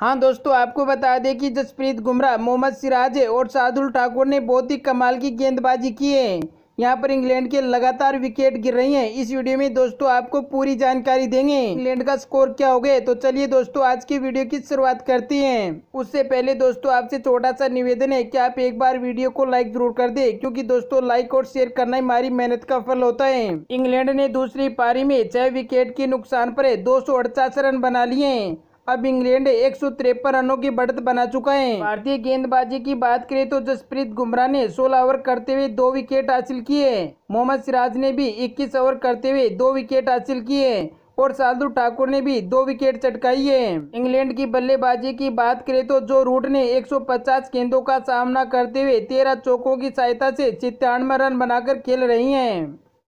हाँ दोस्तों आपको बता दें कि जसप्रीत गुमराह मोहम्मद सिराज और शार्दुल ठाकुर ने बहुत ही कमाल की गेंदबाजी की है यहाँ पर इंग्लैंड के लगातार विकेट गिर रही हैं इस वीडियो में दोस्तों आपको पूरी जानकारी देंगे इंग्लैंड का स्कोर क्या हो गया तो चलिए दोस्तों आज की वीडियो की शुरुआत करती हैं उससे पहले दोस्तों आपसे छोटा सा निवेदन है कि आप एक बार वीडियो को लाइक जरूर कर दे क्योंकि दोस्तों लाइक और शेयर करना हमारी मेहनत का फल होता है इंग्लैंड ने दूसरी पारी में छह विकेट के नुकसान पर दो रन बना लिए अब इंग्लैंड एक रनों की बढ़त बना चुका है भारतीय गेंदबाजी की बात करें तो जसप्रीत गुमराह ने 16 ओवर करते हुए दो विकेट हासिल किए मोहम्मद सिराज ने भी 21 ओवर करते हुए दो विकेट हासिल किए और साधु ठाकुर ने भी दो विकेट चटकाई है इंग्लैंड की बल्लेबाजी की बात करें तो जो रूट ने 150 गेंदों का सामना करते हुए तेरह चौकों की सहायता से चितानवे रन बनाकर खेल रही हैं।